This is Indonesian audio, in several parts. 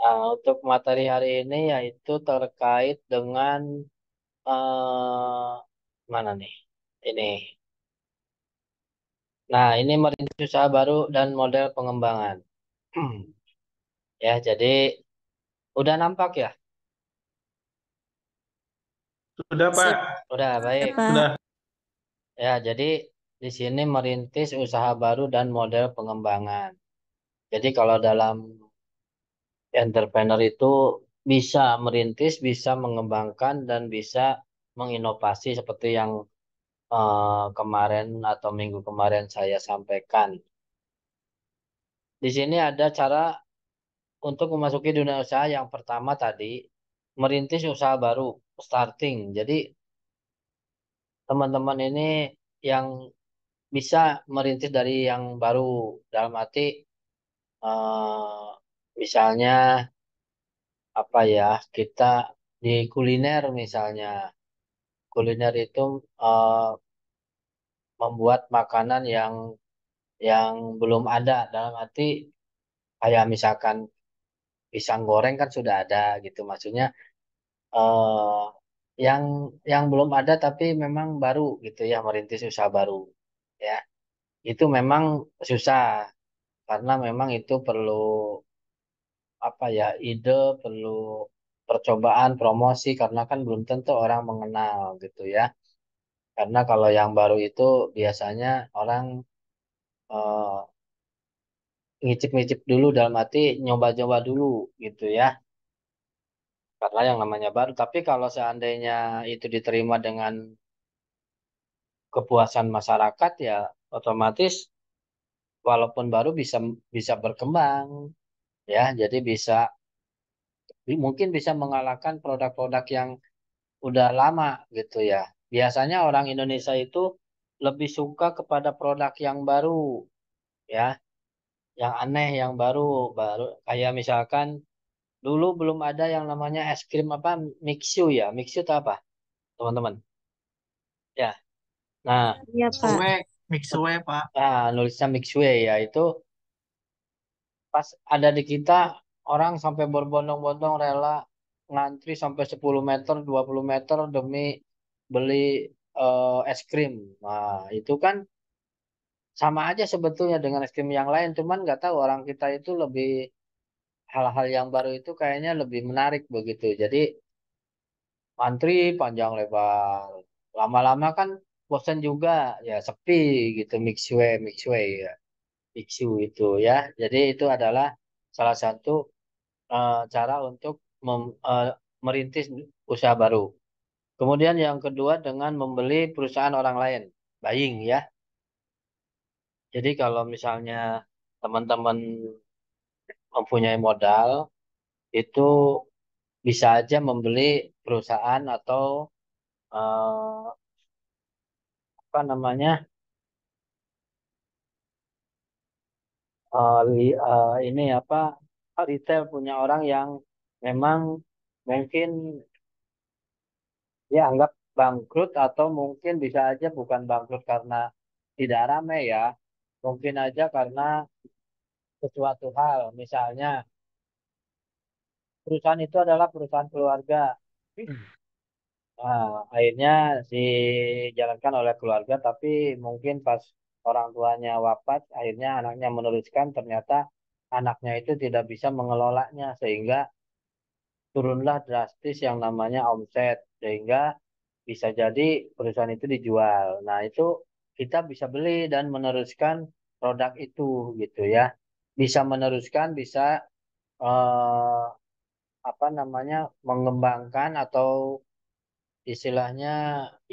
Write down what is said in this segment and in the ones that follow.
Uh, untuk materi hari ini yaitu terkait dengan eh mana nih? Ini. Nah, ini merintis usaha baru dan model pengembangan. ya, jadi udah nampak ya? Sudah, Pak. Sudah, baik. Sudah. Ya, jadi di sini merintis usaha baru dan model pengembangan. Jadi kalau dalam entrepreneur itu bisa merintis, bisa mengembangkan, dan bisa menginovasi seperti yang uh, kemarin atau minggu kemarin saya sampaikan. Di sini ada cara untuk memasuki dunia usaha yang pertama tadi, merintis usaha baru, starting. Jadi teman-teman ini yang bisa merintis dari yang baru, dalam arti uh, Misalnya apa ya kita di kuliner misalnya kuliner itu eh, membuat makanan yang yang belum ada dalam arti kayak misalkan pisang goreng kan sudah ada gitu maksudnya eh, yang yang belum ada tapi memang baru gitu ya merintis usaha baru ya itu memang susah karena memang itu perlu apa ya ide perlu percobaan promosi karena kan belum tentu orang mengenal gitu ya karena kalau yang baru itu biasanya orang eh, ngicip-ngicip dulu dalam arti nyoba-nyoba dulu gitu ya karena yang namanya baru tapi kalau seandainya itu diterima dengan kepuasan masyarakat ya otomatis walaupun baru bisa bisa berkembang ya jadi bisa mungkin bisa mengalahkan produk-produk yang udah lama gitu ya biasanya orang Indonesia itu lebih suka kepada produk yang baru ya yang aneh yang baru baru kayak misalkan dulu belum ada yang namanya es krim apa mixu ya mixu itu apa teman-teman ya nah ya, pak. mixue pak nah nulisnya mixue ya itu pas ada di kita orang sampai berbondong-bondong rela ngantri sampai 10 meter, 20 meter demi beli uh, es krim. Nah, itu kan sama aja sebetulnya dengan es krim yang lain, cuman nggak tahu orang kita itu lebih hal-hal yang baru itu kayaknya lebih menarik begitu. Jadi antri panjang lebar. Lama-lama kan bosan juga ya sepi gitu mix way mix way ya biksu itu ya. Jadi itu adalah salah satu uh, cara untuk mem, uh, merintis usaha baru. Kemudian yang kedua dengan membeli perusahaan orang lain, buying ya. Jadi kalau misalnya teman-teman mempunyai modal itu bisa aja membeli perusahaan atau uh, apa namanya uh, li- eh, ini apa retail punya orang yang memang mungkin ya anggap bangkrut atau mungkin bisa aja bukan bangkrut karena tidak ramai ya. Mungkin aja karena sesuatu hal, misalnya perusahaan itu adalah perusahaan keluarga. Hmm. Nah, akhirnya dijalankan oleh keluarga tapi mungkin pas orang tuanya wafat, akhirnya anaknya meneruskan ternyata anaknya itu tidak bisa mengelolanya sehingga turunlah drastis yang namanya omset sehingga bisa jadi perusahaan itu dijual. Nah, itu kita bisa beli dan meneruskan produk itu gitu ya. Bisa meneruskan, bisa eh, apa namanya? mengembangkan atau istilahnya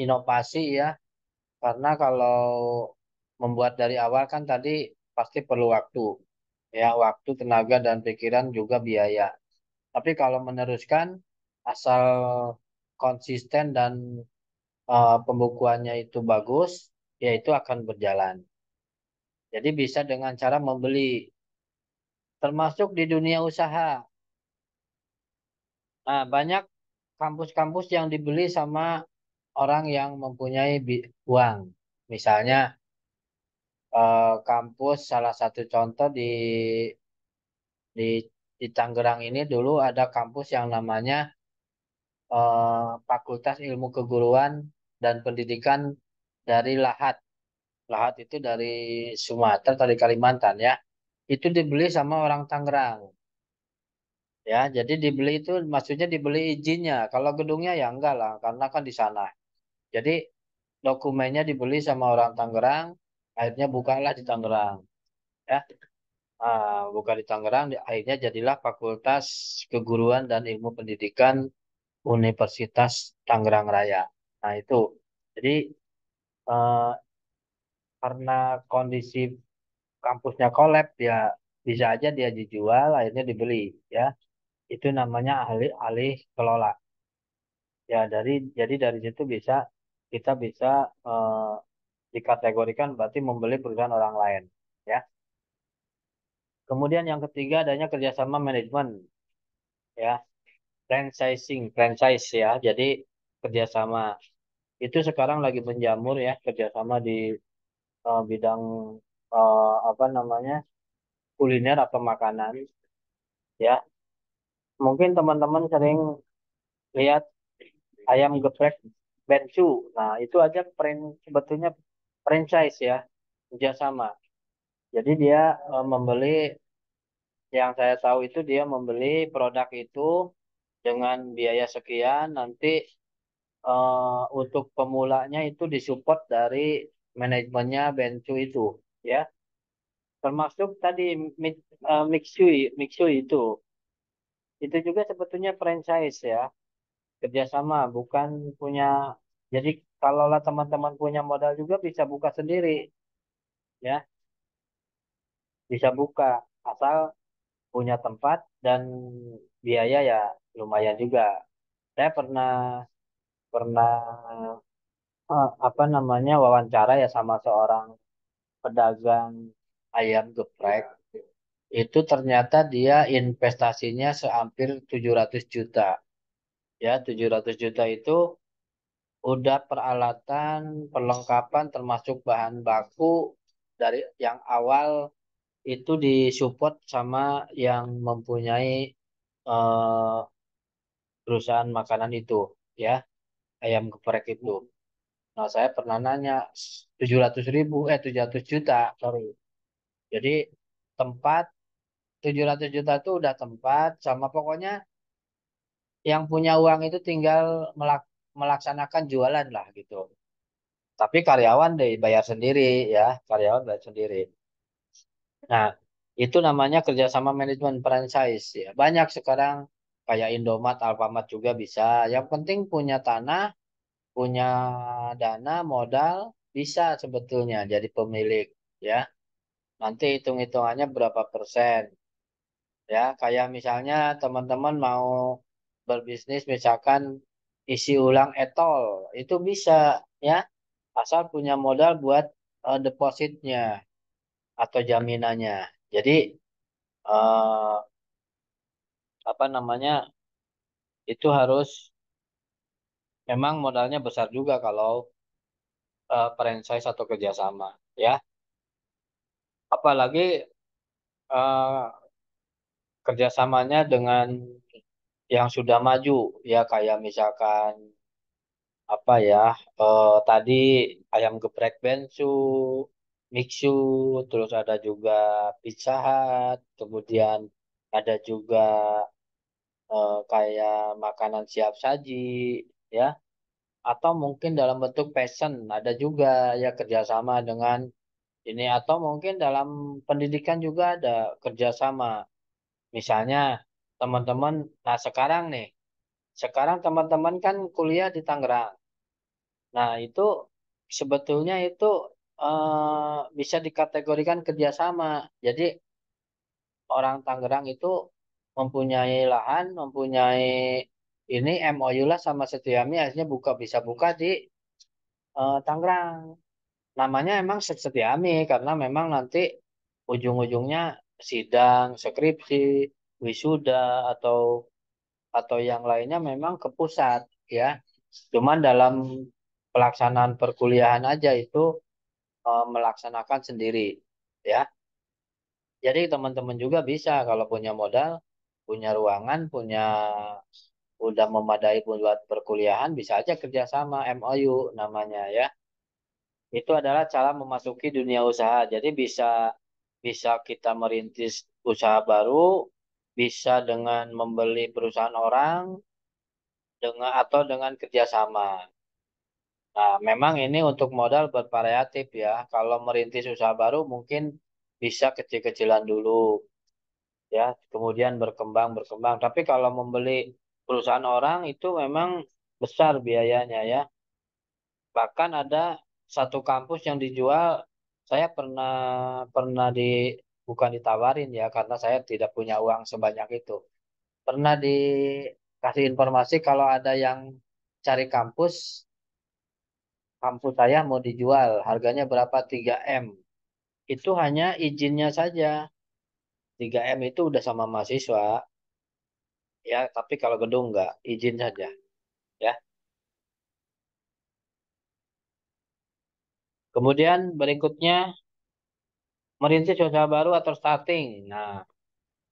inovasi ya. Karena kalau membuat dari awal kan tadi pasti perlu waktu ya waktu tenaga dan pikiran juga biaya tapi kalau meneruskan asal konsisten dan uh, pembukuannya itu bagus ya itu akan berjalan jadi bisa dengan cara membeli termasuk di dunia usaha nah, banyak kampus-kampus yang dibeli sama orang yang mempunyai uang misalnya uh, kampus salah satu contoh di di di Tangerang ini dulu ada kampus yang namanya uh, Fakultas Ilmu Keguruan dan Pendidikan dari Lahat. Lahat itu dari Sumatera atau dari Kalimantan ya. Itu dibeli sama orang Tangerang. Ya, jadi dibeli itu maksudnya dibeli izinnya. Kalau gedungnya ya enggak lah karena kan di sana. Jadi dokumennya dibeli sama orang Tangerang, akhirnya bukalah di Tangerang ya uh, buka di Tangerang akhirnya jadilah Fakultas Keguruan dan Ilmu Pendidikan Universitas Tangerang Raya nah itu jadi uh, karena kondisi kampusnya kolab ya bisa aja dia dijual akhirnya dibeli ya itu namanya alih-alih kelola ya dari jadi dari situ bisa kita bisa uh, dikategorikan berarti membeli perusahaan orang lain ya kemudian yang ketiga adanya kerjasama manajemen ya franchising franchise ya jadi kerjasama itu sekarang lagi menjamur ya kerjasama di uh, bidang uh, apa namanya kuliner atau makanan ya mungkin teman-teman sering lihat ayam geprek bensu nah itu aja print sebetulnya franchise ya kerjasama jadi dia uh, membeli yang saya tahu itu dia membeli produk itu dengan biaya sekian nanti uh, untuk pemulanya itu disupport dari manajemennya Bencu itu ya termasuk tadi Mixui e, Mixui itu itu juga sebetulnya franchise ya kerjasama bukan punya jadi kalaulah teman-teman punya modal juga bisa buka sendiri ya, bisa buka asal punya tempat dan biaya ya lumayan juga. Saya pernah pernah eh, apa namanya wawancara ya sama seorang pedagang ayam geprek. Itu ternyata dia investasinya sehampir 700 juta. Ya, 700 juta itu udah peralatan, perlengkapan termasuk bahan baku dari yang awal itu disupport sama yang mempunyai uh, perusahaan makanan itu ya ayam geprek itu. Hmm. Nah saya pernah nanya 700 ribu eh 700 juta sorry. Jadi tempat 700 juta itu udah tempat sama pokoknya yang punya uang itu tinggal melakukan melaksanakan jualan lah gitu. Tapi karyawan dibayar sendiri ya, karyawan bayar sendiri. Nah, itu namanya kerjasama manajemen franchise ya. Banyak sekarang kayak Indomaret, Alfamart juga bisa. Yang penting punya tanah, punya dana, modal, bisa sebetulnya jadi pemilik ya. Nanti hitung-hitungannya berapa persen. Ya, kayak misalnya teman-teman mau berbisnis misalkan isi ulang etol itu bisa ya asal punya modal buat uh, depositnya atau jaminannya jadi uh, apa namanya itu harus memang modalnya besar juga kalau uh, franchise atau kerjasama ya apalagi uh, kerjasamanya dengan yang sudah maju ya kayak misalkan apa ya eh, tadi ayam geprek Bensu, Mixu, terus ada juga Pizza Hut, kemudian ada juga eh, kayak makanan siap saji ya atau mungkin dalam bentuk passion ada juga ya kerjasama dengan ini atau mungkin dalam pendidikan juga ada kerjasama misalnya teman-teman. Nah, sekarang nih, sekarang teman-teman kan kuliah di Tangerang. Nah, itu sebetulnya itu eh, bisa dikategorikan kerjasama. Jadi, orang Tangerang itu mempunyai lahan, mempunyai ini MOU lah sama Setiami, akhirnya buka bisa buka di eh, Tangerang namanya emang Setiami karena memang nanti ujung-ujungnya sidang, skripsi, wisuda atau atau yang lainnya memang ke pusat ya. Cuman dalam pelaksanaan perkuliahan aja itu e, melaksanakan sendiri ya. Jadi teman-teman juga bisa kalau punya modal, punya ruangan, punya udah memadai buat perkuliahan bisa aja kerjasama MOU namanya ya itu adalah cara memasuki dunia usaha. Jadi bisa bisa kita merintis usaha baru bisa dengan membeli perusahaan orang dengan atau dengan kerjasama. Nah, memang ini untuk modal bervariatif ya. Kalau merintis usaha baru mungkin bisa kecil-kecilan dulu ya, kemudian berkembang berkembang. Tapi kalau membeli perusahaan orang itu memang besar biayanya ya. Bahkan ada satu kampus yang dijual saya pernah pernah di bukan ditawarin ya karena saya tidak punya uang sebanyak itu. Pernah dikasih informasi kalau ada yang cari kampus, kampus saya mau dijual, harganya berapa 3M. Itu hanya izinnya saja. 3M itu udah sama mahasiswa. Ya, tapi kalau gedung enggak, izin saja. Ya. Kemudian berikutnya merintis cuaca baru atau starting. Nah,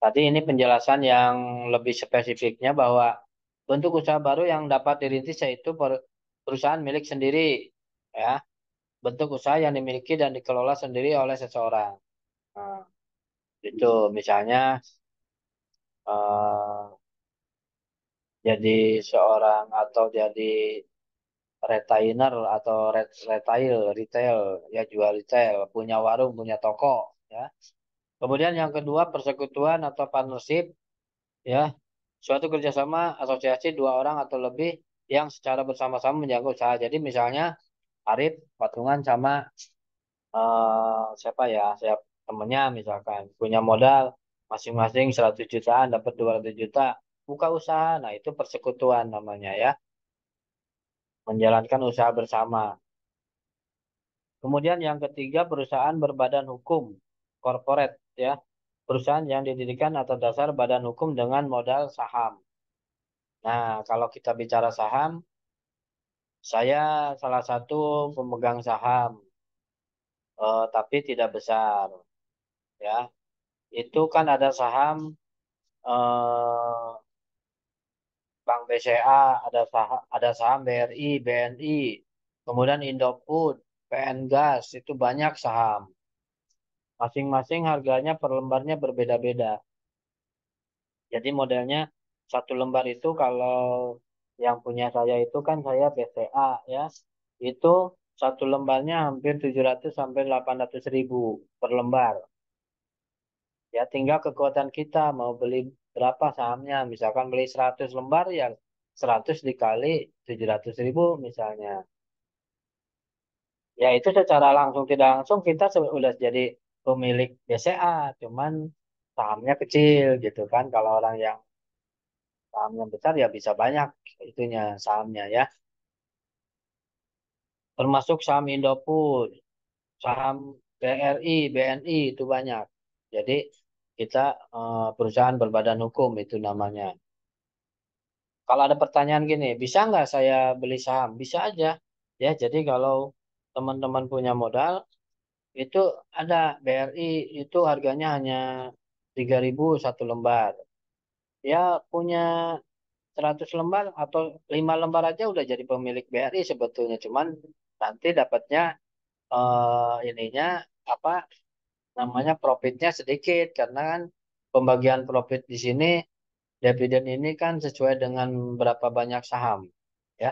tadi ini penjelasan yang lebih spesifiknya bahwa bentuk usaha baru yang dapat dirintis yaitu perusahaan milik sendiri, ya. Bentuk usaha yang dimiliki dan dikelola sendiri oleh seseorang. Nah, itu misalnya uh, jadi seorang atau jadi retainer atau retail, retail ya jual retail, punya warung, punya toko ya. Kemudian yang kedua persekutuan atau partnership ya. Suatu kerjasama asosiasi dua orang atau lebih yang secara bersama-sama menjaga usaha. Jadi misalnya Arif patungan sama uh, siapa ya? siap temennya misalkan punya modal masing-masing 100 jutaan dapat 200 juta buka usaha. Nah, itu persekutuan namanya ya menjalankan usaha bersama. Kemudian yang ketiga perusahaan berbadan hukum korporat ya. Perusahaan yang didirikan atas dasar badan hukum dengan modal saham. Nah, kalau kita bicara saham, saya salah satu pemegang saham eh, tapi tidak besar. Ya. Itu kan ada saham eh, Bank BCA, ada saham, ada saham BRI, BNI, kemudian Indofood, PN Gas, itu banyak saham. Masing-masing harganya per lembarnya berbeda-beda. Jadi modelnya satu lembar itu kalau yang punya saya itu kan saya BCA ya, itu satu lembarnya hampir 700 sampai 800 ribu per lembar. Ya, tinggal kekuatan kita mau beli berapa sahamnya misalkan beli 100 lembar ya 100 dikali 700 ribu misalnya ya itu secara langsung tidak langsung kita sudah jadi pemilik BCA cuman sahamnya kecil gitu kan kalau orang yang sahamnya besar ya bisa banyak itunya sahamnya ya termasuk saham Indofood saham BRI BNI itu banyak jadi kita uh, perusahaan berbadan hukum itu namanya. Kalau ada pertanyaan gini, bisa nggak saya beli saham? Bisa aja. Ya, jadi kalau teman-teman punya modal, itu ada BRI itu harganya hanya 3000 satu lembar. Ya, punya 100 lembar atau 5 lembar aja udah jadi pemilik BRI sebetulnya cuman nanti dapatnya uh, ininya apa namanya profitnya sedikit karena kan pembagian profit di sini dividen ini kan sesuai dengan berapa banyak saham ya.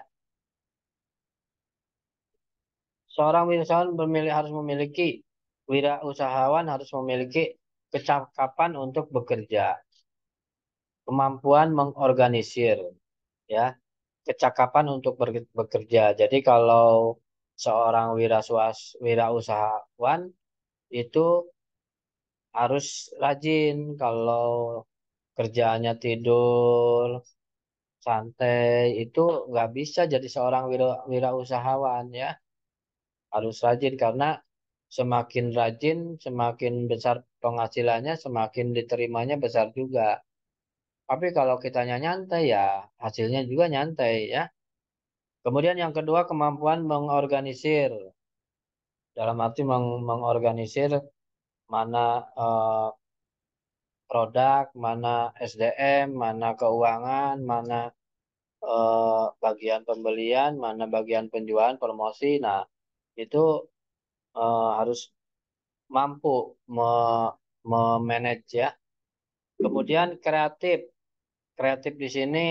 Seorang wirausahawan memilih harus memiliki wirausahawan harus memiliki kecakapan untuk bekerja, kemampuan mengorganisir ya, kecakapan untuk bekerja. Jadi kalau seorang wirausahawan itu harus rajin kalau kerjaannya tidur santai itu nggak bisa jadi seorang wira, usahawan ya harus rajin karena semakin rajin semakin besar penghasilannya semakin diterimanya besar juga tapi kalau kitanya nyantai ya hasilnya juga nyantai ya kemudian yang kedua kemampuan mengorganisir dalam arti meng mengorganisir mana uh, produk, mana SDM, mana keuangan, mana uh, bagian pembelian, mana bagian penjualan, promosi. Nah, itu uh, harus mampu me memanage ya. Kemudian kreatif. Kreatif di sini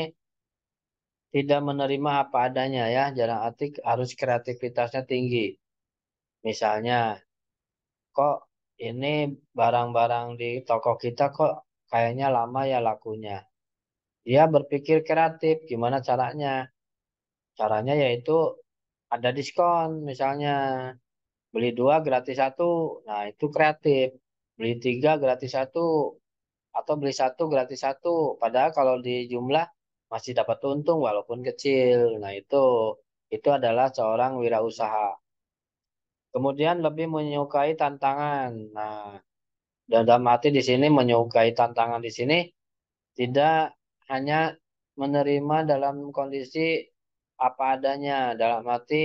tidak menerima apa adanya ya. Jarang atik harus kreativitasnya tinggi. Misalnya, kok ini barang-barang di toko kita kok kayaknya lama ya lakunya. Dia berpikir kreatif, gimana caranya? Caranya yaitu ada diskon misalnya. Beli dua gratis satu, nah itu kreatif. Beli tiga gratis satu, atau beli satu gratis satu. Padahal kalau di jumlah masih dapat untung walaupun kecil. Nah itu itu adalah seorang wirausaha. Kemudian lebih menyukai tantangan. Nah, dalam arti di sini menyukai tantangan di sini tidak hanya menerima dalam kondisi apa adanya dalam arti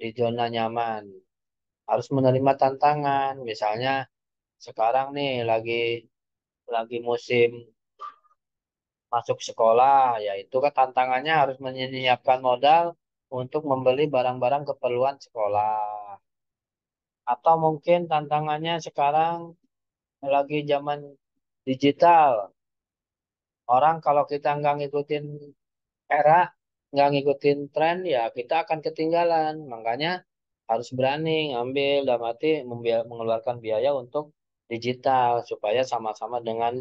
di zona nyaman harus menerima tantangan misalnya sekarang nih lagi lagi musim masuk sekolah yaitu kan tantangannya harus menyiapkan modal untuk membeli barang-barang keperluan sekolah atau mungkin tantangannya sekarang lagi zaman digital. Orang kalau kita nggak ngikutin era, nggak ngikutin tren, ya kita akan ketinggalan. Makanya harus berani ngambil dan mati mengeluarkan biaya untuk digital supaya sama-sama dengan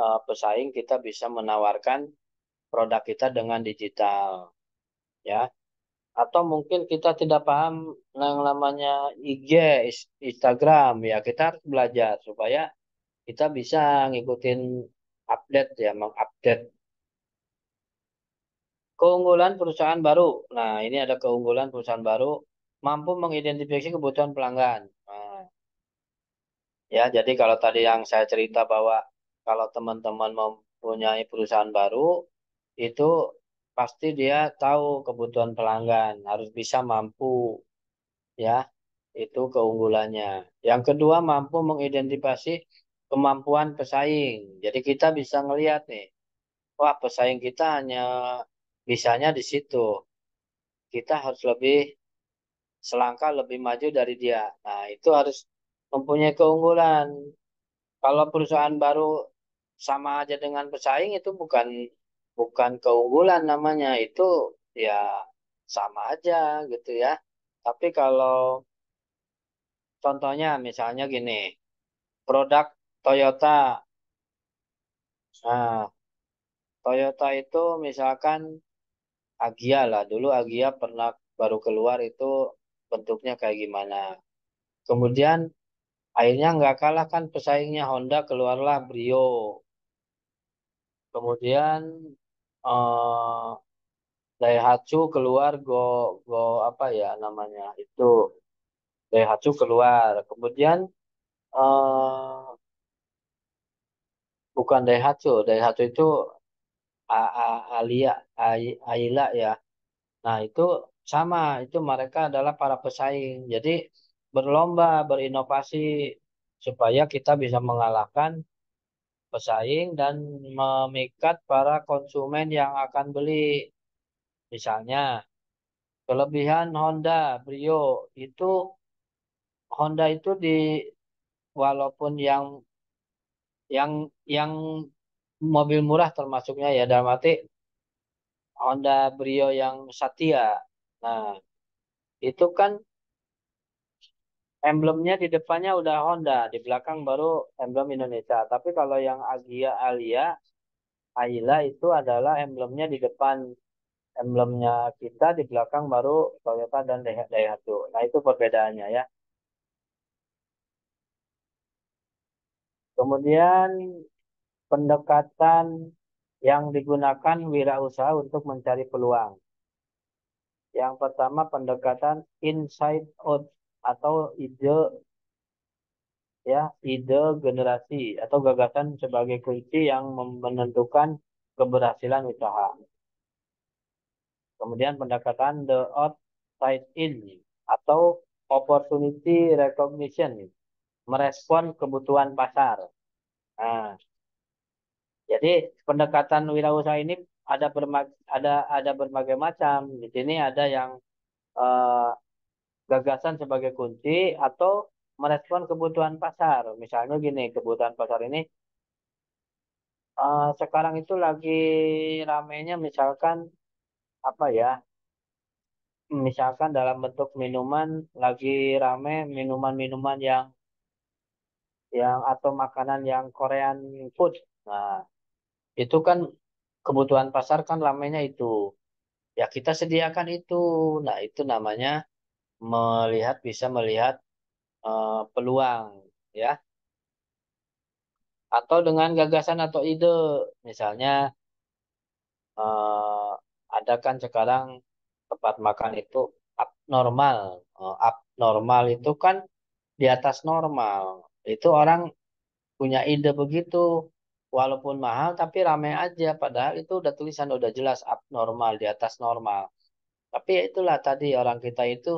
uh, pesaing kita bisa menawarkan produk kita dengan digital. Ya, atau mungkin kita tidak paham yang namanya IG, Instagram ya kita harus belajar supaya kita bisa ngikutin update ya mengupdate keunggulan perusahaan baru. Nah, ini ada keunggulan perusahaan baru mampu mengidentifikasi kebutuhan pelanggan. Nah, ya, jadi kalau tadi yang saya cerita bahwa kalau teman-teman mempunyai perusahaan baru itu pasti dia tahu kebutuhan pelanggan, harus bisa mampu ya. Itu keunggulannya. Yang kedua mampu mengidentifikasi kemampuan pesaing. Jadi kita bisa ngelihat nih, wah pesaing kita hanya bisanya di situ. Kita harus lebih selangkah lebih maju dari dia. Nah, itu harus mempunyai keunggulan. Kalau perusahaan baru sama aja dengan pesaing itu bukan bukan keunggulan namanya itu ya sama aja gitu ya. Tapi kalau contohnya misalnya gini, produk Toyota. Nah, Toyota itu misalkan Agia lah, dulu Agia pernah baru keluar itu bentuknya kayak gimana. Kemudian akhirnya nggak kalah kan pesaingnya Honda keluarlah Brio. Kemudian Eh, Daihatsu keluar Go Go apa ya namanya itu Daihatsu keluar kemudian uh, bukan Daihatsu Daihatsu itu A A Alia A Aila ya nah itu sama itu mereka adalah para pesaing jadi berlomba berinovasi supaya kita bisa mengalahkan pesaing dan memikat para konsumen yang akan beli. Misalnya, kelebihan Honda Brio itu Honda itu di walaupun yang yang yang mobil murah termasuknya ya dalam arti Honda Brio yang Satya. Nah, itu kan Emblemnya di depannya udah Honda, di belakang baru emblem Indonesia. Tapi kalau yang Agia Alia, Aila itu adalah emblemnya di depan emblemnya kita, di belakang baru Toyota dan Daihatsu. Nah itu perbedaannya ya. Kemudian pendekatan yang digunakan wirausaha untuk mencari peluang. Yang pertama pendekatan inside out atau ide ya ide generasi atau gagasan sebagai kunci yang menentukan keberhasilan usaha. Kemudian pendekatan the outside in atau opportunity recognition merespon kebutuhan pasar. Nah, jadi pendekatan wirausaha ini ada bermag ada ada berbagai macam. Di sini ada yang uh, gagasan sebagai kunci atau merespon kebutuhan pasar. Misalnya gini, kebutuhan pasar ini uh, sekarang itu lagi ramenya misalkan apa ya? Misalkan dalam bentuk minuman lagi rame minuman-minuman yang yang atau makanan yang Korean food. Nah, itu kan kebutuhan pasar kan ramenya itu. Ya kita sediakan itu. Nah, itu namanya melihat bisa melihat uh, peluang ya atau dengan gagasan atau ide misalnya uh, ada kan sekarang tempat makan itu abnormal uh, abnormal itu kan di atas normal itu orang punya ide begitu walaupun mahal tapi ramai aja padahal itu udah tulisan udah jelas abnormal di atas normal tapi ya itulah tadi orang kita itu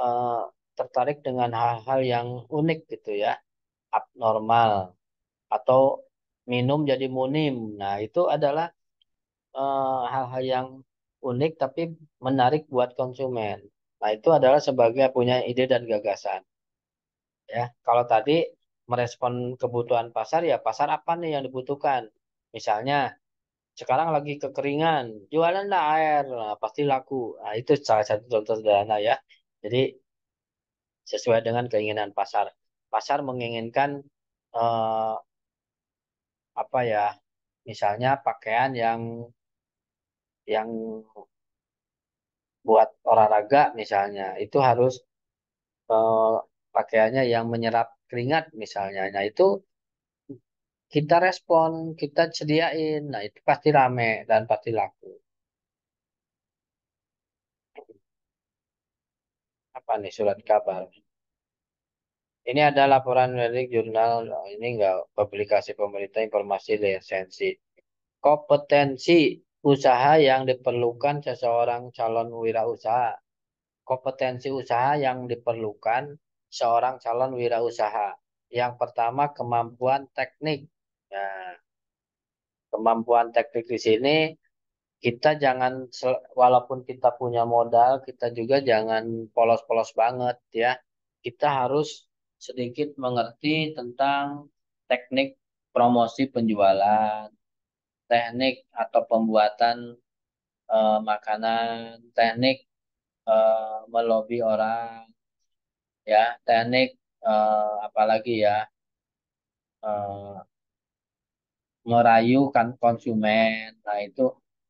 uh, tertarik dengan hal-hal yang unik gitu ya, abnormal atau minum jadi munim. Nah, itu adalah eh, hal-hal uh, yang unik tapi menarik buat konsumen. Nah, itu adalah sebagai punya ide dan gagasan. Ya, kalau tadi merespon kebutuhan pasar ya pasar apa nih yang dibutuhkan? Misalnya sekarang lagi kekeringan, jualan air, nah, pasti laku. Nah, itu salah satu contoh sederhana ya. Jadi sesuai dengan keinginan pasar. Pasar menginginkan eh, apa ya? Misalnya pakaian yang yang buat olahraga misalnya itu harus eh, pakaiannya yang menyerap keringat misalnya. Nah, itu kita respon, kita sediain. Nah, itu pasti rame dan pasti laku. apa nih surat kabar. Ini ada laporan dari jurnal ini enggak publikasi pemerintah informasi lisensi. Kompetensi usaha yang diperlukan seseorang calon wirausaha. Kompetensi usaha yang diperlukan seorang calon wirausaha. Yang pertama kemampuan teknik. Nah, kemampuan teknik di sini kita jangan walaupun kita punya modal kita juga jangan polos-polos banget ya kita harus sedikit mengerti tentang teknik promosi penjualan teknik atau pembuatan uh, makanan teknik uh, melobi orang ya teknik uh, eh, apalagi ya uh, merayu kan konsumen nah itu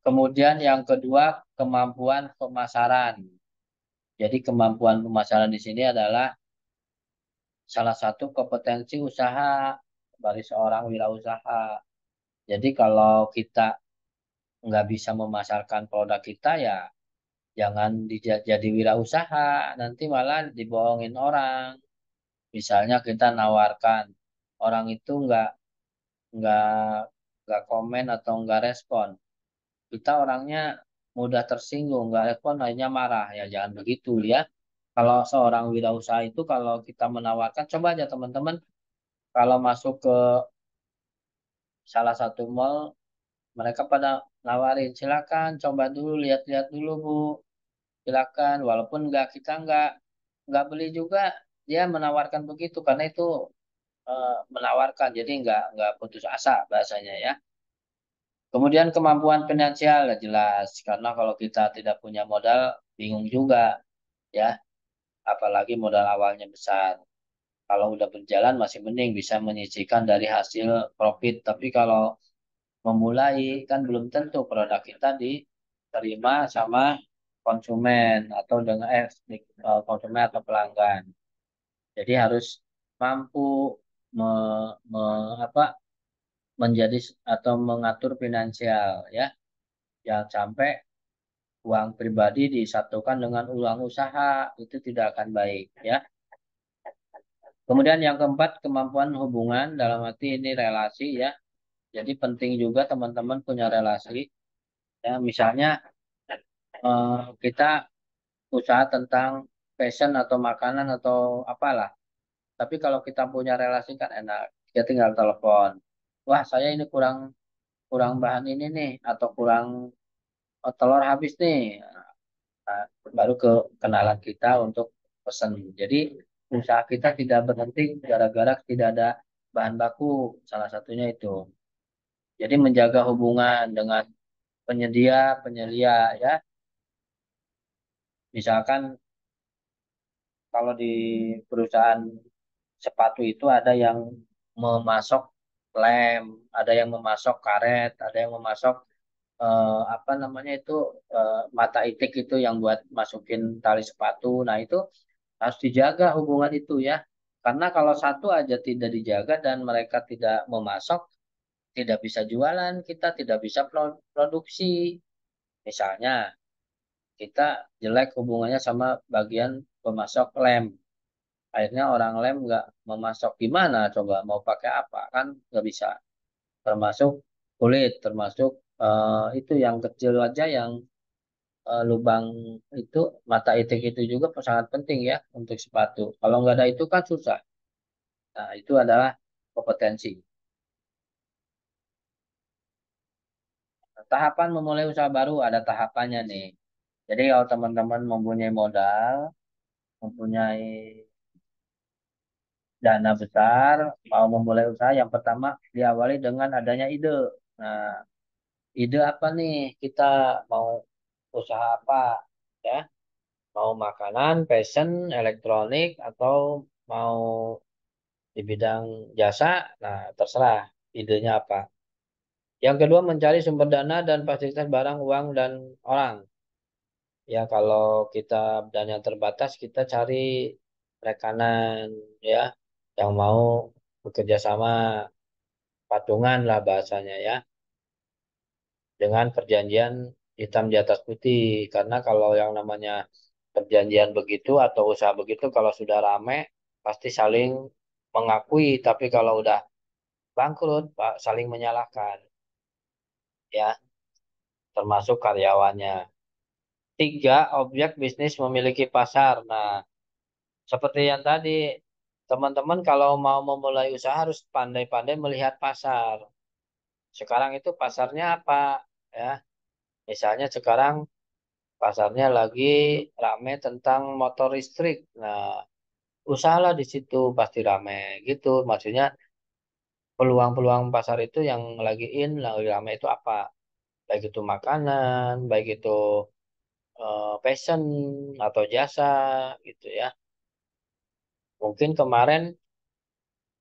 Kemudian yang kedua, kemampuan pemasaran. Jadi kemampuan pemasaran di sini adalah salah satu kompetensi usaha dari seorang wirausaha. Jadi kalau kita nggak bisa memasarkan produk kita ya jangan jadi wirausaha, nanti malah dibohongin orang. Misalnya kita nawarkan, orang itu nggak nggak nggak komen atau nggak respon kita orangnya mudah tersinggung, nggak respon hanya marah ya jangan begitu ya. Kalau seorang wirausaha itu kalau kita menawarkan coba aja teman-teman kalau masuk ke salah satu mall mereka pada nawarin silakan coba dulu lihat-lihat dulu bu silakan walaupun nggak kita nggak nggak beli juga dia menawarkan begitu karena itu eh, menawarkan jadi nggak nggak putus asa bahasanya ya Kemudian kemampuan finansial ya jelas karena kalau kita tidak punya modal bingung juga ya. Apalagi modal awalnya besar. Kalau udah berjalan masih mending bisa menyisihkan dari hasil profit, tapi kalau memulai kan belum tentu produk kita diterima sama konsumen atau dengan eh, eh konsumen atau pelanggan. Jadi harus mampu me, me, apa, menjadi atau mengatur finansial ya jangan sampai uang pribadi disatukan dengan uang usaha itu tidak akan baik ya kemudian yang keempat kemampuan hubungan dalam arti ini relasi ya jadi penting juga teman-teman punya relasi ya misalnya eh, kita usaha tentang fashion atau makanan atau apalah tapi kalau kita punya relasi kan enak kita tinggal telepon wah saya ini kurang kurang bahan ini nih atau kurang oh, telur habis nih nah, baru ke kenalan kita untuk pesan jadi usaha kita tidak berhenti gara-gara tidak ada bahan baku salah satunya itu jadi menjaga hubungan dengan penyedia penyelia ya misalkan kalau di perusahaan sepatu itu ada yang memasok lem, ada yang memasok karet, ada yang memasok eh, apa namanya itu eh, mata itik itu yang buat masukin tali sepatu. Nah itu harus dijaga hubungan itu ya, karena kalau satu aja tidak dijaga dan mereka tidak memasok, tidak bisa jualan, kita tidak bisa produksi. Misalnya, kita jelek hubungannya sama bagian pemasok lem akhirnya orang lem nggak memasok gimana coba mau pakai apa kan nggak bisa termasuk kulit termasuk uh, itu yang kecil aja yang uh, lubang itu mata itik itu juga sangat penting ya untuk sepatu kalau nggak ada itu kan susah nah itu adalah kompetensi tahapan memulai usaha baru ada tahapannya nih jadi kalau teman-teman mempunyai modal mempunyai dana besar, mau memulai usaha, yang pertama diawali dengan adanya ide. Nah, ide apa nih kita mau usaha apa ya? Mau makanan, fashion, elektronik, atau mau di bidang jasa, nah terserah idenya apa. Yang kedua mencari sumber dana dan fasilitas barang, uang, dan orang. Ya kalau kita dana terbatas kita cari rekanan ya yang mau bekerja sama patungan lah bahasanya ya dengan perjanjian hitam di atas putih karena kalau yang namanya perjanjian begitu atau usaha begitu kalau sudah rame pasti saling mengakui tapi kalau udah bangkrut pak saling menyalahkan ya termasuk karyawannya tiga objek bisnis memiliki pasar nah seperti yang tadi teman-teman kalau mau memulai usaha harus pandai-pandai melihat pasar. Sekarang itu pasarnya apa? Ya, misalnya sekarang pasarnya lagi rame tentang motor listrik. Nah, usahalah di situ pasti rame gitu. Maksudnya peluang-peluang pasar itu yang lagi in, lagi rame itu apa? Baik itu makanan, baik itu uh, fashion atau jasa gitu ya. Mungkin kemarin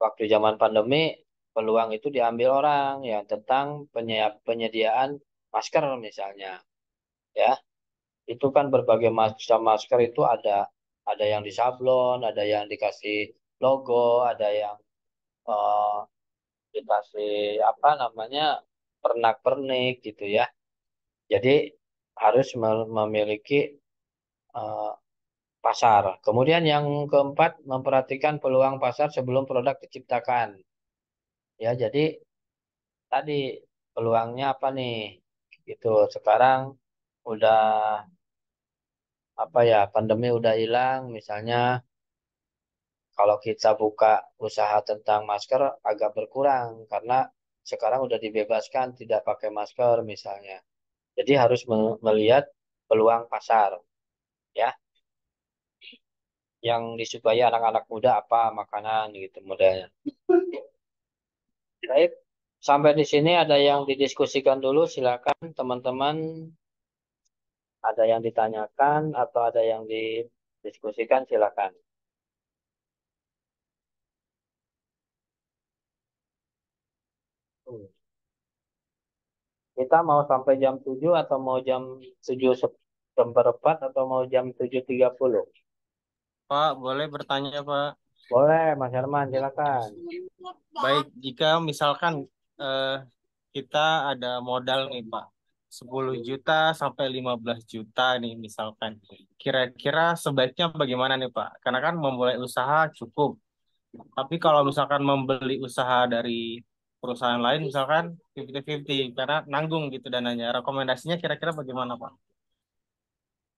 waktu zaman pandemi peluang itu diambil orang ya tentang penyediaan masker misalnya ya itu kan berbagai macam masker itu ada ada yang disablon ada yang dikasih logo ada yang eh, dikasih apa namanya pernak-pernik gitu ya jadi harus memiliki uh, pasar. Kemudian yang keempat, memperhatikan peluang pasar sebelum produk diciptakan. Ya, jadi tadi peluangnya apa nih? Gitu. Sekarang udah apa ya, pandemi udah hilang misalnya kalau kita buka usaha tentang masker agak berkurang karena sekarang udah dibebaskan tidak pakai masker misalnya. Jadi harus melihat peluang pasar. Ya yang disukai anak-anak muda apa makanan gitu modelnya. Baik, sampai di sini ada yang didiskusikan dulu silakan teman-teman ada yang ditanyakan atau ada yang didiskusikan silakan. Hmm. Kita mau sampai jam 7 atau mau jam 7 seperempat atau mau jam 7.30? Pak, boleh bertanya, Pak? Boleh, Mas Herman, silakan. Baik, jika misalkan eh, kita ada modal nih, Pak. 10 juta sampai 15 juta nih misalkan. Kira-kira sebaiknya bagaimana nih Pak? Karena kan memulai usaha cukup. Tapi kalau misalkan membeli usaha dari perusahaan lain misalkan 50-50 karena nanggung gitu dananya. Rekomendasinya kira-kira bagaimana Pak?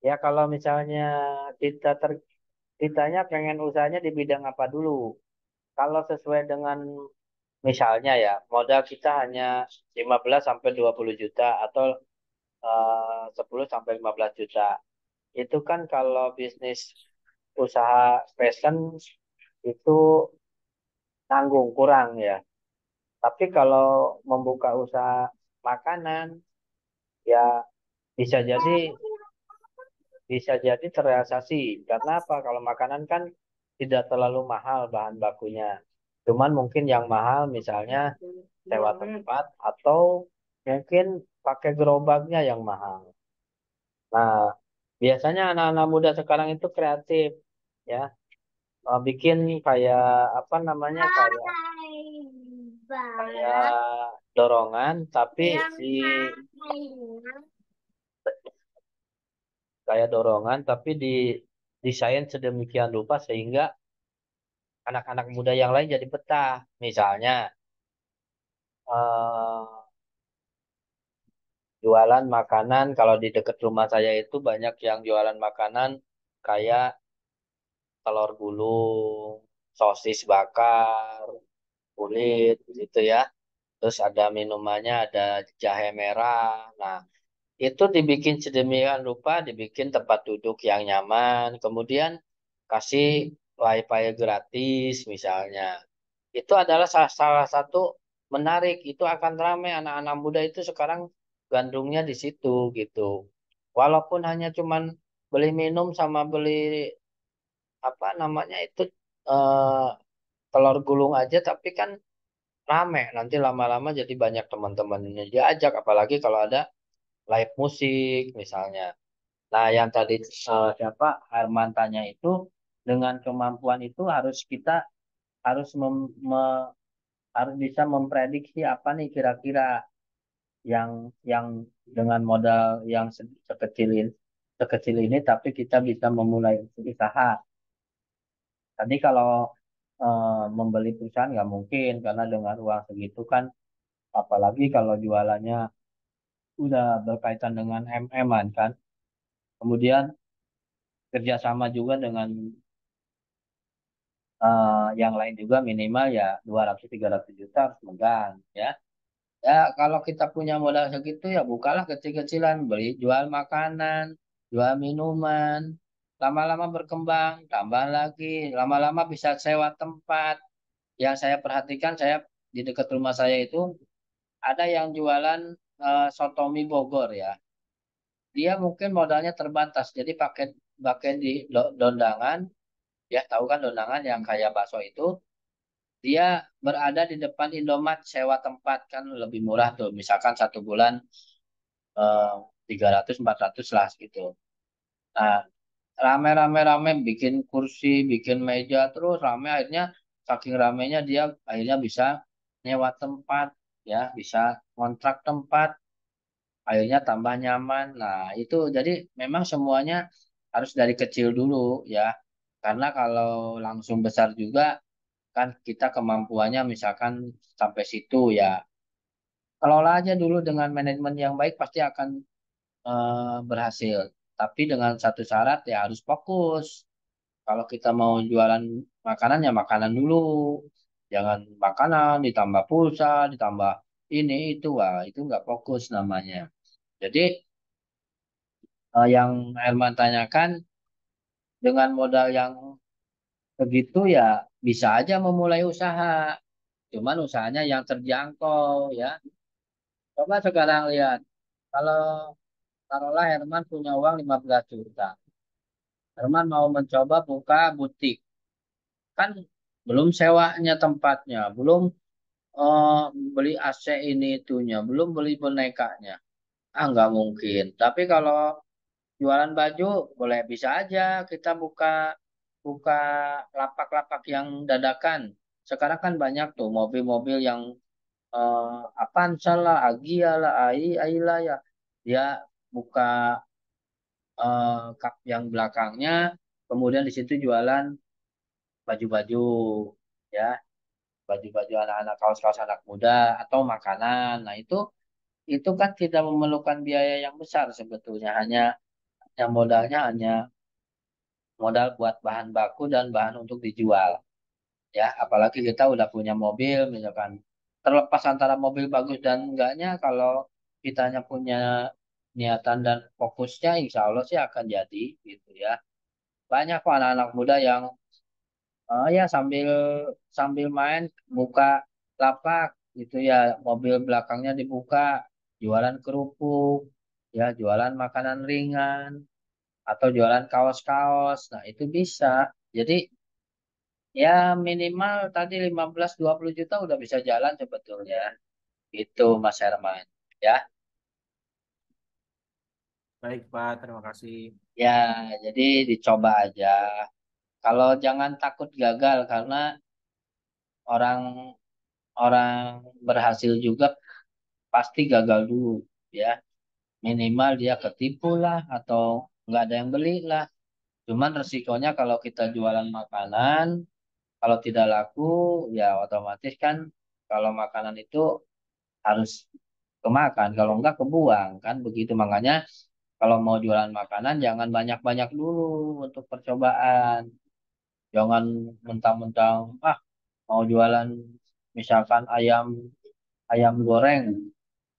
Ya kalau misalnya kita ter ditanya pengen usahanya di bidang apa dulu. Kalau sesuai dengan misalnya ya, modal kita hanya 15 sampai 20 juta atau eh, uh, 10 sampai 15 juta. Itu kan kalau bisnis usaha fashion itu tanggung kurang ya. Tapi kalau membuka usaha makanan ya bisa jadi bisa jadi terrealisasi. Karena apa? Kalau makanan kan tidak terlalu mahal bahan bakunya. Cuman mungkin yang mahal misalnya sewa tempat atau mungkin pakai gerobaknya yang mahal. Nah, biasanya anak-anak muda sekarang itu kreatif ya. Bikin kayak apa namanya kayak kayak dorongan tapi si kayak dorongan tapi di desain sedemikian rupa sehingga anak-anak muda yang lain jadi betah misalnya uh, jualan makanan kalau di dekat rumah saya itu banyak yang jualan makanan kayak telur gulung sosis bakar kulit gitu ya terus ada minumannya ada jahe merah nah itu dibikin sedemikian rupa, dibikin tempat duduk yang nyaman, kemudian kasih wifi gratis misalnya. Itu adalah salah, satu menarik, itu akan ramai anak-anak muda itu sekarang gandrungnya di situ gitu. Walaupun hanya cuman beli minum sama beli apa namanya itu eh, telur gulung aja tapi kan rame nanti lama-lama jadi banyak teman-temannya diajak apalagi kalau ada live musik misalnya. Nah, yang tadi uh, siapa Herman tanya itu dengan kemampuan itu harus kita harus mem, me, harus bisa memprediksi apa nih kira-kira yang yang dengan modal yang sekecil ini sekecil ini tapi kita bisa memulai usaha. Tadi kalau uh, membeli perusahaan nggak mungkin karena dengan uang segitu kan apalagi kalau jualannya udah berkaitan dengan MM kan. Kemudian kerjasama juga dengan uh, yang lain juga minimal ya 200-300 juta harus megang ya. Ya kalau kita punya modal segitu ya bukalah kecil-kecilan, beli jual makanan, jual minuman, lama-lama berkembang, tambah lagi, lama-lama bisa sewa tempat. Yang saya perhatikan saya di dekat rumah saya itu ada yang jualan uh, eh, Sotomi Bogor ya. Dia mungkin modalnya terbatas, jadi pakai pakai di dondangan, ya tahu kan dondangan yang kayak bakso itu, dia berada di depan Indomaret sewa tempat kan lebih murah tuh, misalkan satu bulan eh, tiga ratus empat ratus lah gitu. Nah rame-rame rame bikin kursi, bikin meja terus rame akhirnya saking ramenya dia akhirnya bisa nyewa tempat ya bisa kontrak tempat akhirnya tambah nyaman nah itu jadi memang semuanya harus dari kecil dulu ya karena kalau langsung besar juga kan kita kemampuannya misalkan sampai situ ya kelola aja dulu dengan manajemen yang baik pasti akan eh, berhasil tapi dengan satu syarat ya harus fokus kalau kita mau jualan makanan ya makanan dulu jangan makanan ditambah pulsa ditambah ini itu wah itu nggak fokus namanya jadi uh, yang Herman tanyakan dengan modal yang begitu ya bisa aja memulai usaha cuman usahanya yang terjangkau ya coba sekarang lihat kalau taruhlah Herman punya uang 15 juta Herman mau mencoba buka butik kan belum sewanya tempatnya, belum uh, beli AC ini itunya, belum beli bonekanya. Ah nggak mungkin. Tapi kalau jualan baju boleh bisa aja kita buka buka lapak-lapak yang dadakan. Sekarang kan banyak tuh mobil-mobil yang uh, Avanza lah, Agia lah, AI, Aila ya. Dia buka uh, kap yang belakangnya, kemudian di situ jualan baju-baju ya baju-baju anak-anak kaos-kaos anak muda atau makanan nah itu itu kan tidak memerlukan biaya yang besar sebetulnya hanya yang modalnya hanya modal buat bahan baku dan bahan untuk dijual ya apalagi kita udah punya mobil misalkan terlepas antara mobil bagus dan enggaknya kalau kitanya punya niatan dan fokusnya insya Allah sih akan jadi gitu ya banyak anak-anak muda yang Oh ya sambil sambil main buka lapak itu ya mobil belakangnya dibuka jualan kerupuk ya jualan makanan ringan atau jualan kaos-kaos nah itu bisa jadi ya minimal tadi 15-20 juta udah bisa jalan sebetulnya itu Mas Herman ya baik Pak terima kasih ya jadi dicoba aja kalau jangan takut gagal karena orang orang berhasil juga pasti gagal dulu ya. Minimal dia ketipu lah atau nggak ada yang beli lah. Cuman resikonya kalau kita jualan makanan, kalau tidak laku ya otomatis kan kalau makanan itu harus kemakan, kalau enggak kebuang kan begitu. Makanya kalau mau jualan makanan jangan banyak-banyak dulu untuk percobaan jangan mentang-mentang ah mau jualan misalkan ayam ayam goreng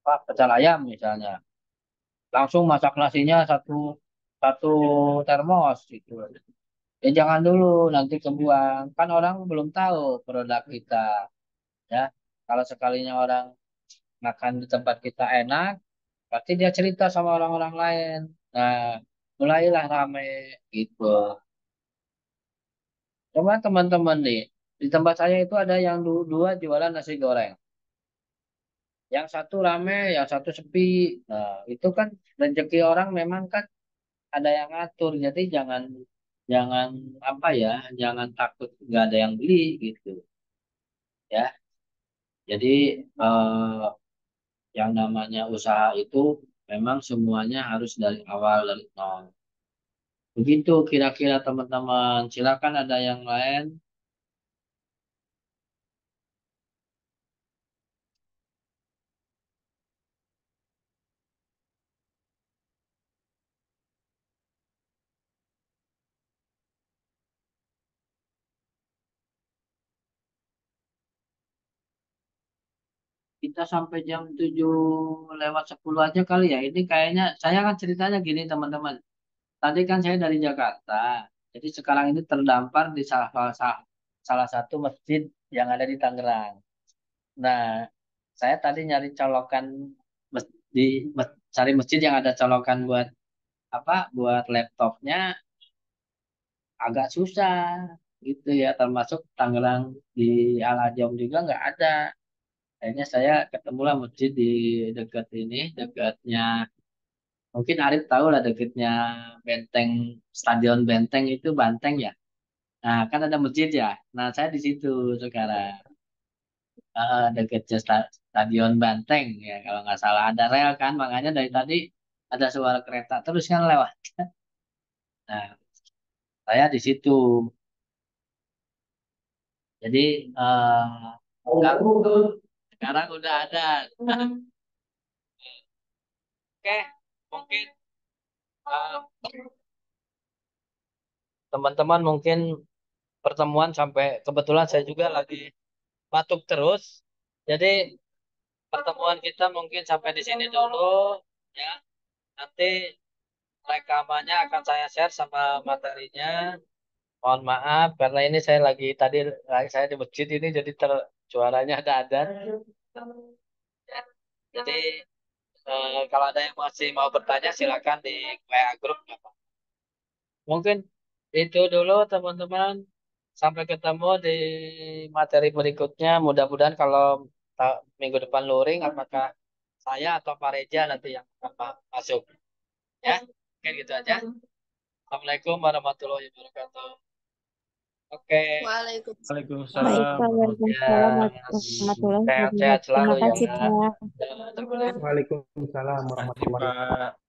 pak, pecel ayam misalnya langsung masak nasinya satu satu termos gitu ya jangan dulu nanti kebuang kan orang belum tahu produk kita ya kalau sekalinya orang makan di tempat kita enak pasti dia cerita sama orang-orang lain nah mulailah rame gitu Coba teman-teman nih, di tempat saya itu ada yang dua jualan nasi goreng. Yang satu rame, yang satu sepi. Nah, itu kan rezeki orang memang kan ada yang ngatur. Jadi jangan jangan apa ya, jangan takut nggak ada yang beli gitu ya. Jadi eh, yang namanya usaha itu memang semuanya harus dari awal dari nol. Begitu kira-kira teman-teman. Silakan ada yang lain. kita sampai jam 7 lewat 10 aja kali ya. Ini kayaknya saya akan ceritanya gini teman-teman. Tadi kan saya dari Jakarta, jadi sekarang ini terdampar di salah, salah, salah satu masjid yang ada di Tangerang. Nah, saya tadi nyari colokan di cari masjid yang ada colokan buat apa? Buat laptopnya agak susah gitu ya, termasuk Tangerang di Al Ajam juga nggak ada. Akhirnya saya ketemulah masjid di dekat ini, dekatnya Mungkin Arif tahu lah dekatnya Benteng, Stadion Benteng itu Banteng ya. Nah, kan ada masjid ya. Nah, saya di situ sekarang. uh, dekatnya Stadion Banteng ya kalau nggak salah ada rel kan makanya dari tadi ada suara kereta terus kan lewat. Nah, saya di situ. Jadi eh, sekarang, oh, oh, oh. sekarang udah ada. Hmm. Oke. Okay mungkin eh, teman-teman uh, mungkin pertemuan sampai kebetulan saya juga lagi batuk terus. Jadi pertemuan kita mungkin sampai di sini dulu ya. Nanti rekamannya akan saya share sama materinya. Mohon maaf karena ini saya lagi tadi saya di masjid ini jadi ter, suaranya ada-ada. Jadi Eh, kalau ada yang masih mau bertanya silakan di WA grup ya, mungkin itu dulu teman-teman sampai ketemu di materi berikutnya mudah-mudahan kalau minggu depan luring apakah saya atau Pak Reja nanti yang akan masuk ya kayak gitu aja Assalamualaikum warahmatullahi wabarakatuh Oke. Waalaikumsalam. Waalaikumsalam. Waalaikumsalam. Sehat-sehat selalu ya. Waalaikumsalam Waalaikumsalam. Waalaikumsalam.